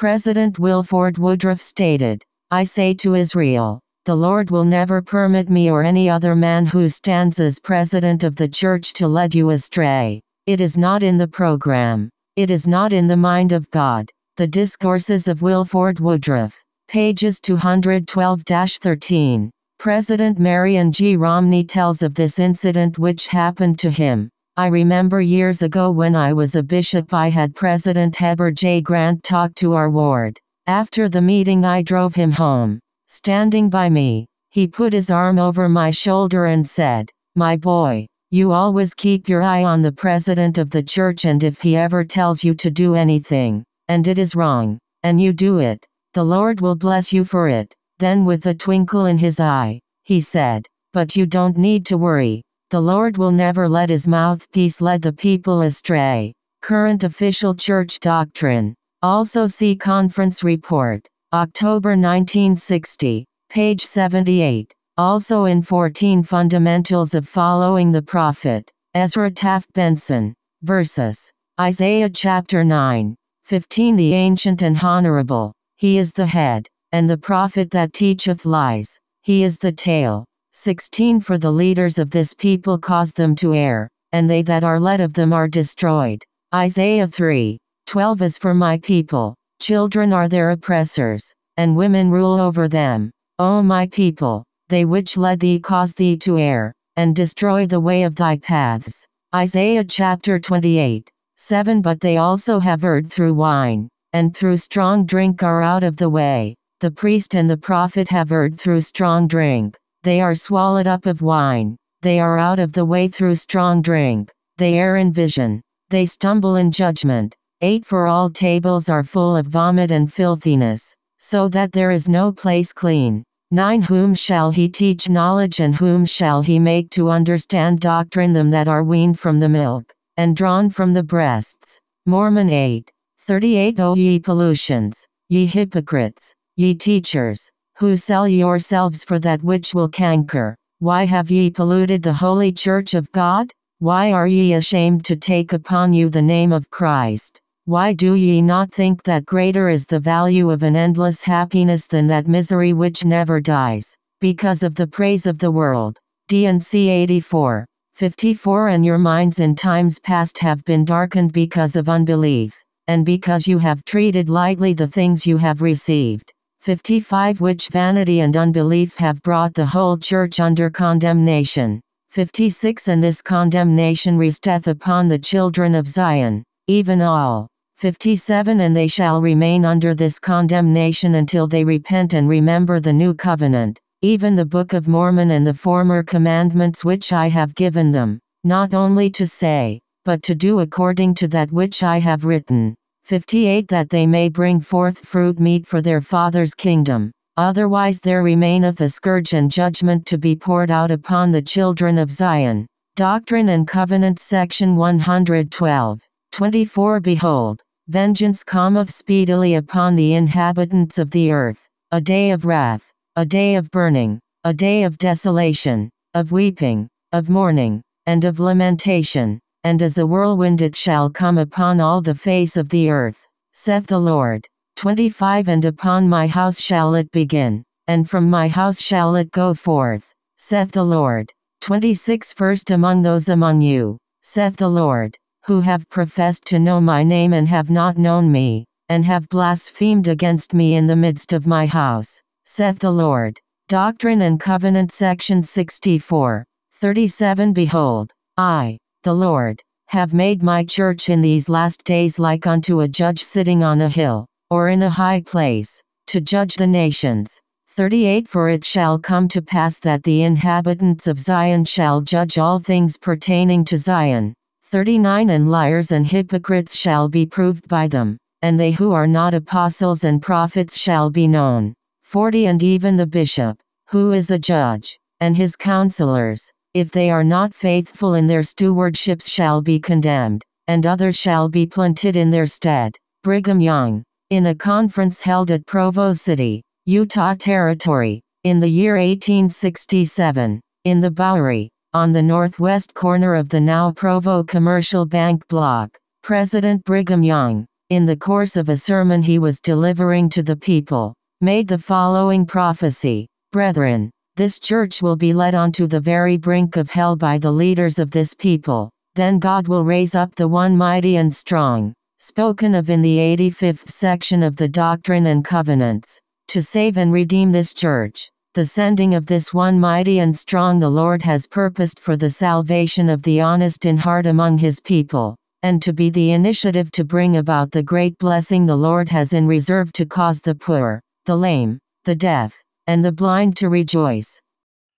President Wilford Woodruff stated, I say to Israel, the Lord will never permit me or any other man who stands as president of the church to lead you astray. It is not in the program. It is not in the mind of God. The Discourses of Wilford Woodruff. Pages 212-13. President Marion G. Romney tells of this incident which happened to him. I remember years ago when I was a bishop, I had President Heber J. Grant talk to our ward. After the meeting, I drove him home. Standing by me, he put his arm over my shoulder and said, My boy, you always keep your eye on the president of the church, and if he ever tells you to do anything, and it is wrong, and you do it, the Lord will bless you for it. Then, with a twinkle in his eye, he said, But you don't need to worry. The Lord will never let his mouthpiece lead the people astray. Current official church doctrine. Also see conference report. October 1960, page 78. Also in 14 Fundamentals of Following the Prophet. Ezra Taft Benson. Versus. Isaiah chapter 9. 15 The ancient and honorable. He is the head, and the prophet that teacheth lies. He is the tail, 16 For the leaders of this people cause them to err, and they that are led of them are destroyed. Isaiah 3 12 Is for my people, children are their oppressors, and women rule over them. O my people, they which led thee cause thee to err, and destroy the way of thy paths. Isaiah chapter 28 7 But they also have erred through wine, and through strong drink are out of the way. The priest and the prophet have erred through strong drink they are swallowed up of wine, they are out of the way through strong drink, they err in vision, they stumble in judgment. 8 For all tables are full of vomit and filthiness, so that there is no place clean. 9 Whom shall he teach knowledge and whom shall he make to understand doctrine them that are weaned from the milk, and drawn from the breasts. Mormon 8. 38 O ye pollutions, ye hypocrites, ye teachers, who sell yourselves for that which will canker. Why have ye polluted the holy church of God? Why are ye ashamed to take upon you the name of Christ? Why do ye not think that greater is the value of an endless happiness than that misery which never dies? Because of the praise of the world. DNC 84. 54 And your minds in times past have been darkened because of unbelief, and because you have treated lightly the things you have received. 55 Which vanity and unbelief have brought the whole church under condemnation. 56 And this condemnation resteth upon the children of Zion, even all. 57 And they shall remain under this condemnation until they repent and remember the new covenant, even the Book of Mormon and the former commandments which I have given them, not only to say, but to do according to that which I have written. 58 That they may bring forth fruit meat for their father's kingdom. Otherwise there remaineth the scourge and judgment to be poured out upon the children of Zion. Doctrine and Covenant Section 112. 24 Behold, vengeance cometh speedily upon the inhabitants of the earth, a day of wrath, a day of burning, a day of desolation, of weeping, of mourning, and of lamentation and as a whirlwind it shall come upon all the face of the earth, saith the Lord. 25 And upon my house shall it begin, and from my house shall it go forth, saith the Lord. 26 First among those among you, saith the Lord, who have professed to know my name and have not known me, and have blasphemed against me in the midst of my house, saith the Lord. Doctrine and Covenant Section 64. 37 Behold, I, the Lord, have made my church in these last days like unto a judge sitting on a hill, or in a high place, to judge the nations. 38 For it shall come to pass that the inhabitants of Zion shall judge all things pertaining to Zion. 39 And liars and hypocrites shall be proved by them, and they who are not apostles and prophets shall be known. 40 And even the bishop, who is a judge, and his counselors, if they are not faithful in their stewardships shall be condemned, and others shall be planted in their stead. Brigham Young. In a conference held at Provo City, Utah Territory, in the year 1867, in the Bowery, on the northwest corner of the now Provo Commercial Bank block, President Brigham Young, in the course of a sermon he was delivering to the people, made the following prophecy Brethren, this church will be led onto the very brink of hell by the leaders of this people. Then God will raise up the one mighty and strong, spoken of in the 85th section of the Doctrine and Covenants, to save and redeem this church. The sending of this one mighty and strong the Lord has purposed for the salvation of the honest in heart among his people, and to be the initiative to bring about the great blessing the Lord has in reserve to cause the poor, the lame, the deaf, and the blind to rejoice.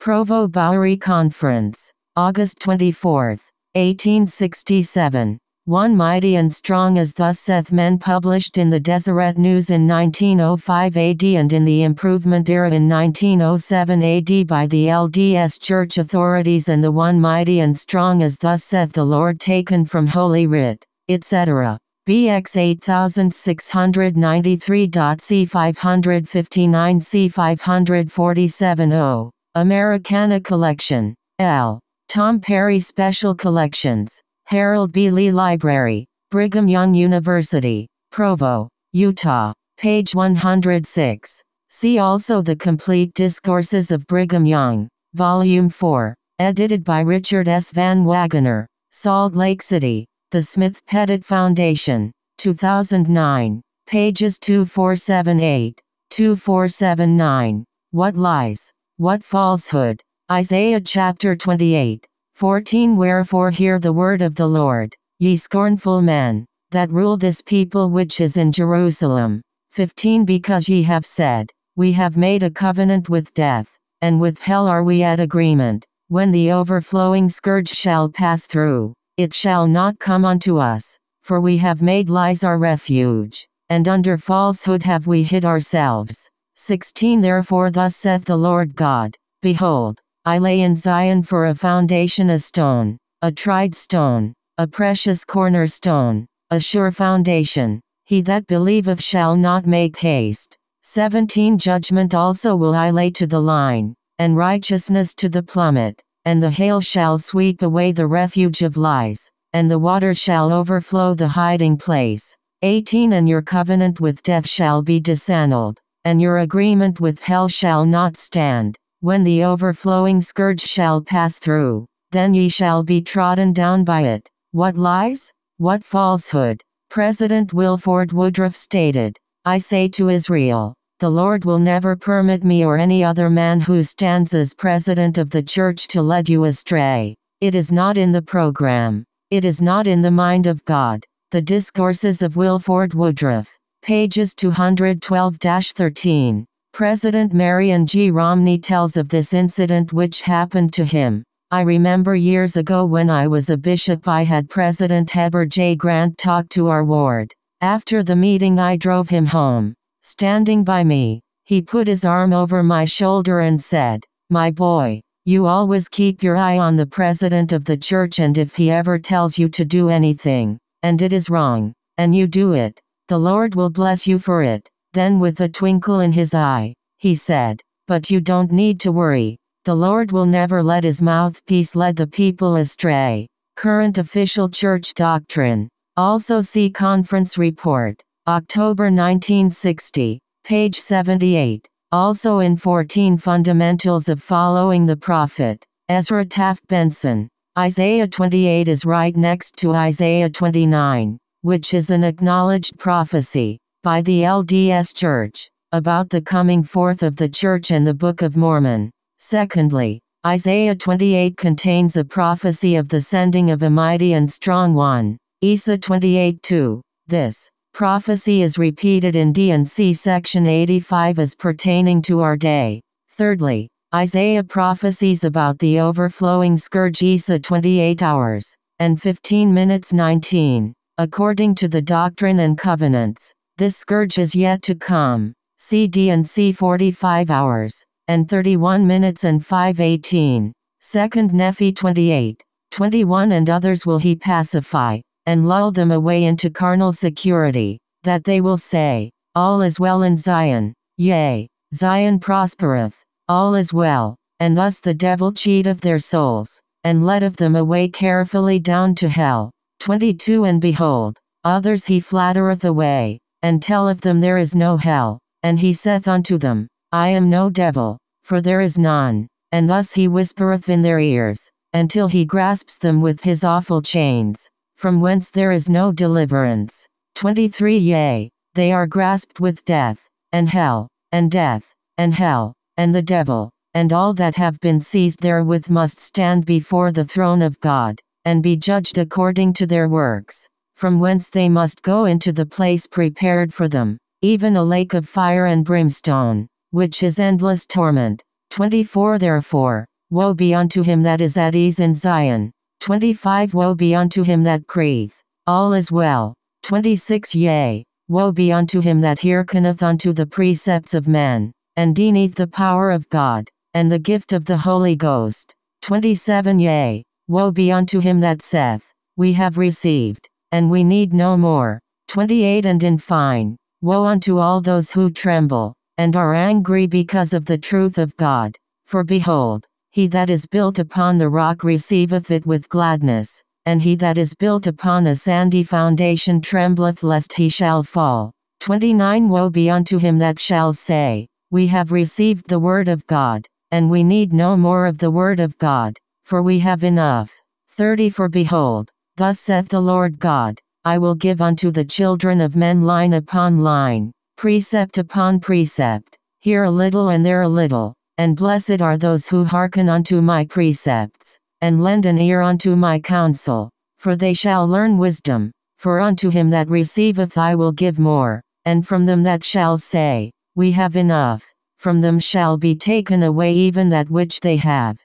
Provo Bowery Conference, August 24, 1867. One mighty and strong as thus saith men published in the Deseret News in 1905 AD and in the Improvement Era in 1907 AD by the LDS Church authorities and the one mighty and strong as thus saith the Lord taken from Holy Writ, etc. BX8693.C559C547-0, Americana Collection, L. Tom Perry Special Collections, Harold B. Lee Library, Brigham Young University, Provo, Utah, page 106. See also The Complete Discourses of Brigham Young, Volume 4, edited by Richard S. Van Wagoner, Salt Lake City, the Smith Pettit Foundation. 2009. Pages 2478, 2479. What lies? What falsehood? Isaiah chapter 28, 14 Wherefore hear the word of the Lord, ye scornful men, that rule this people which is in Jerusalem. 15 Because ye have said, We have made a covenant with death, and with hell are we at agreement, when the overflowing scourge shall pass through. It shall not come unto us, for we have made lies our refuge, and under falsehood have we hid ourselves. 16 Therefore thus saith the Lord God, Behold, I lay in Zion for a foundation a stone, a tried stone, a precious cornerstone, a sure foundation. He that believeth shall not make haste. 17 Judgment also will I lay to the line, and righteousness to the plummet and the hail shall sweep away the refuge of lies, and the water shall overflow the hiding place. 18 And your covenant with death shall be disannulled, and your agreement with hell shall not stand. When the overflowing scourge shall pass through, then ye shall be trodden down by it. What lies? What falsehood? President Wilford Woodruff stated, I say to Israel, the Lord will never permit me or any other man who stands as president of the church to lead you astray. It is not in the program. It is not in the mind of God. The Discourses of Wilford Woodruff. Pages 212 13. President Marion G. Romney tells of this incident which happened to him. I remember years ago when I was a bishop, I had President Heber J. Grant talk to our ward. After the meeting, I drove him home standing by me. He put his arm over my shoulder and said, My boy, you always keep your eye on the president of the church and if he ever tells you to do anything, and it is wrong, and you do it, the Lord will bless you for it. Then with a twinkle in his eye, he said, But you don't need to worry, the Lord will never let his mouthpiece lead the people astray. Current official church doctrine. Also see conference report. October 1960, page 78. Also in 14 Fundamentals of Following the Prophet, Ezra Taft Benson. Isaiah 28 is right next to Isaiah 29, which is an acknowledged prophecy by the LDS Church about the coming forth of the Church and the Book of Mormon. Secondly, Isaiah 28 contains a prophecy of the sending of a mighty and strong one. Isa 28 2. This Prophecy is repeated in D and C section 85 as pertaining to our day. Thirdly, Isaiah prophesies about the overflowing scourge Isa 28 hours and 15 minutes 19. According to the Doctrine and Covenants, this scourge is yet to come. CD and C 45 hours and 31 minutes and 518. Second Nephi 28, 21 and others will he pacify, and lull them away into carnal security, that they will say, All is well in Zion, yea, Zion prospereth, all is well, and thus the devil cheat of their souls, and of them away carefully down to hell. 22 And behold, others he flattereth away, and telleth them there is no hell, and he saith unto them, I am no devil, for there is none, and thus he whispereth in their ears, until he grasps them with his awful chains from whence there is no deliverance. 23 Yea, they are grasped with death, and hell, and death, and hell, and the devil, and all that have been seized therewith must stand before the throne of God, and be judged according to their works, from whence they must go into the place prepared for them, even a lake of fire and brimstone, which is endless torment. 24 Therefore, woe be unto him that is at ease in Zion, 25 Woe be unto him that creeth, all is well. 26 Yea, woe be unto him that hearkeneth unto the precepts of man, and deemeth the power of God, and the gift of the Holy Ghost. 27 Yea, woe be unto him that saith, We have received, and we need no more. 28 And in fine, woe unto all those who tremble, and are angry because of the truth of God, for behold, he that is built upon the rock receiveth it with gladness, and he that is built upon a sandy foundation trembleth lest he shall fall. 29 Woe be unto him that shall say, We have received the word of God, and we need no more of the word of God, for we have enough. 30 For behold, thus saith the Lord God, I will give unto the children of men line upon line, precept upon precept, here a little and there a little, and blessed are those who hearken unto my precepts, and lend an ear unto my counsel, for they shall learn wisdom, for unto him that receiveth I will give more, and from them that shall say, We have enough, from them shall be taken away even that which they have.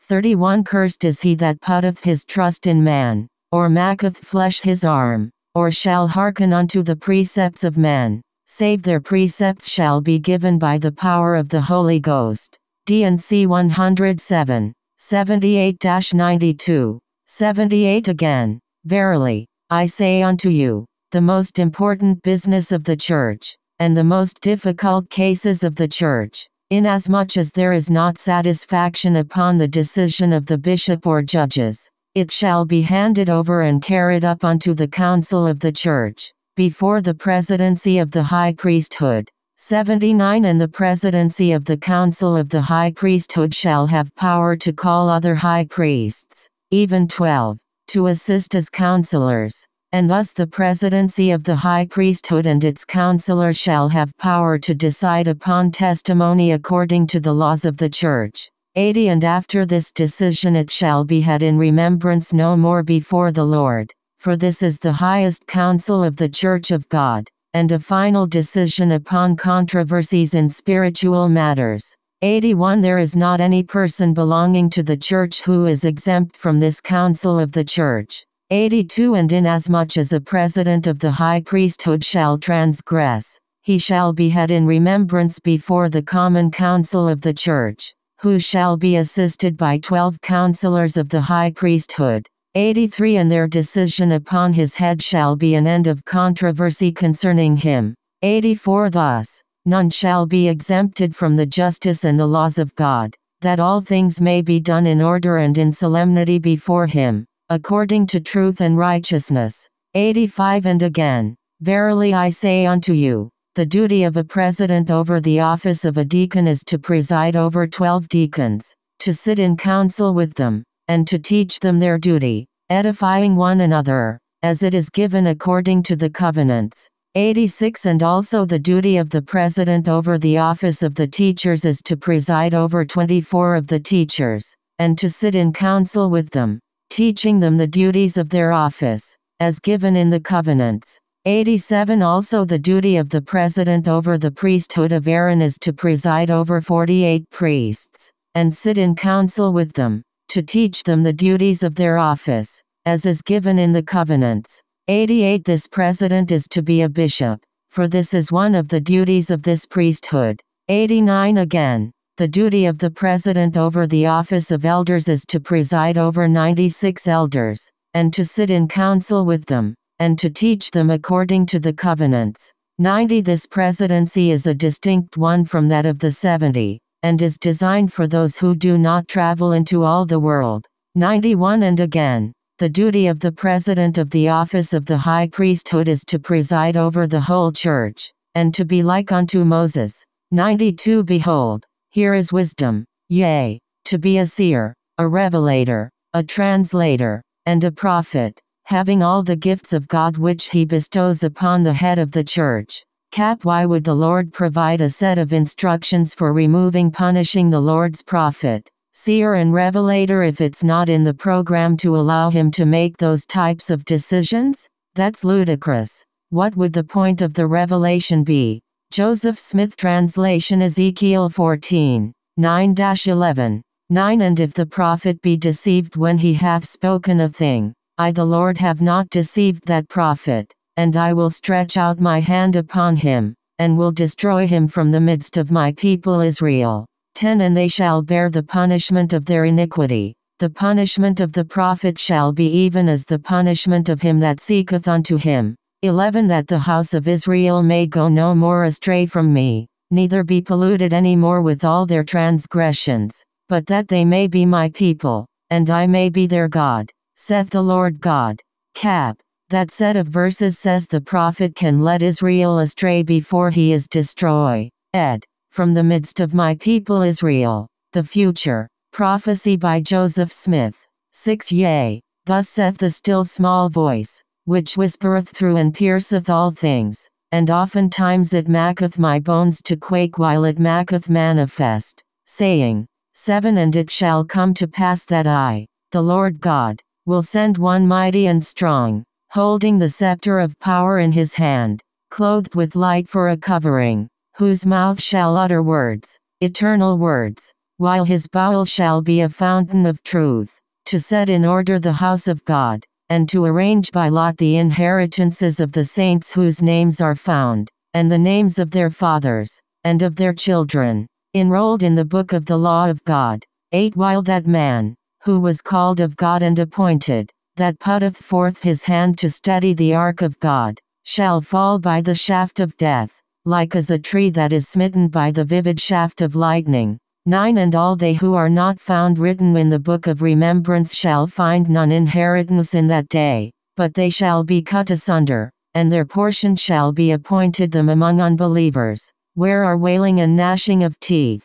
31 Cursed is he that putteth his trust in man, or maketh flesh his arm, or shall hearken unto the precepts of man save their precepts shall be given by the power of the Holy Ghost. DNC 107, 78-92, 78 again. Verily, I say unto you, the most important business of the church, and the most difficult cases of the church, inasmuch as there is not satisfaction upon the decision of the bishop or judges, it shall be handed over and carried up unto the council of the church before the presidency of the High Priesthood. 79 And the presidency of the Council of the High Priesthood shall have power to call other high priests, even 12, to assist as counselors. And thus the presidency of the high priesthood and its counselors shall have power to decide upon testimony according to the laws of the church. 80 And after this decision it shall be had in remembrance no more before the Lord for this is the highest council of the Church of God, and a final decision upon controversies in spiritual matters. 81 There is not any person belonging to the Church who is exempt from this council of the Church. 82 And inasmuch as a president of the high priesthood shall transgress, he shall be had in remembrance before the common council of the Church, who shall be assisted by twelve counselors of the high priesthood. 83 And their decision upon his head shall be an end of controversy concerning him. 84 Thus, none shall be exempted from the justice and the laws of God, that all things may be done in order and in solemnity before him, according to truth and righteousness. 85 And again, Verily I say unto you, the duty of a president over the office of a deacon is to preside over twelve deacons, to sit in council with them, and to teach them their duty, edifying one another, as it is given according to the covenants. 86 And also the duty of the president over the office of the teachers is to preside over 24 of the teachers, and to sit in council with them, teaching them the duties of their office, as given in the covenants. 87 Also the duty of the president over the priesthood of Aaron is to preside over 48 priests, and sit in council with them, to teach them the duties of their office, as is given in the covenants. 88 This president is to be a bishop, for this is one of the duties of this priesthood. 89 Again, the duty of the president over the office of elders is to preside over 96 elders, and to sit in council with them, and to teach them according to the covenants. 90 This presidency is a distinct one from that of the 70, and is designed for those who do not travel into all the world. 91 And again, the duty of the president of the office of the high priesthood is to preside over the whole church, and to be like unto Moses. 92 Behold, here is wisdom, yea, to be a seer, a revelator, a translator, and a prophet, having all the gifts of God which he bestows upon the head of the church. Cap Why would the Lord provide a set of instructions for removing punishing the Lord's prophet, seer and revelator if it's not in the program to allow him to make those types of decisions? That's ludicrous. What would the point of the revelation be? Joseph Smith Translation Ezekiel 14, 9 11. 9 And if the prophet be deceived when he hath spoken a thing, I the Lord have not deceived that prophet. And I will stretch out my hand upon him, and will destroy him from the midst of my people Israel. 10 And they shall bear the punishment of their iniquity. The punishment of the prophet shall be even as the punishment of him that seeketh unto him. 11 That the house of Israel may go no more astray from me, neither be polluted any more with all their transgressions, but that they may be my people, and I may be their God, saith the Lord God. Cap. That set of verses says the prophet can let Israel astray before he is destroyed. Ed. From the midst of my people Israel. The future. Prophecy by Joseph Smith. 6 Yea. Thus saith the still small voice, which whispereth through and pierceth all things, and oftentimes it maketh my bones to quake while it maketh manifest, saying, 7 And it shall come to pass that I, the Lord God, will send one mighty and strong, holding the scepter of power in his hand, clothed with light for a covering, whose mouth shall utter words, eternal words, while his bowel shall be a fountain of truth, to set in order the house of God, and to arrange by lot the inheritances of the saints whose names are found, and the names of their fathers, and of their children, enrolled in the book of the law of God. 8 While that man, who was called of God and appointed, that putteth forth his hand to steady the ark of God, shall fall by the shaft of death, like as a tree that is smitten by the vivid shaft of lightning. 9 And all they who are not found written in the book of remembrance shall find none inheritance in that day, but they shall be cut asunder, and their portion shall be appointed them among unbelievers, where are wailing and gnashing of teeth.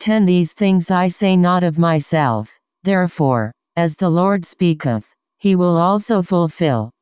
10 These things I say not of myself, therefore, as the Lord speaketh, he will also fulfill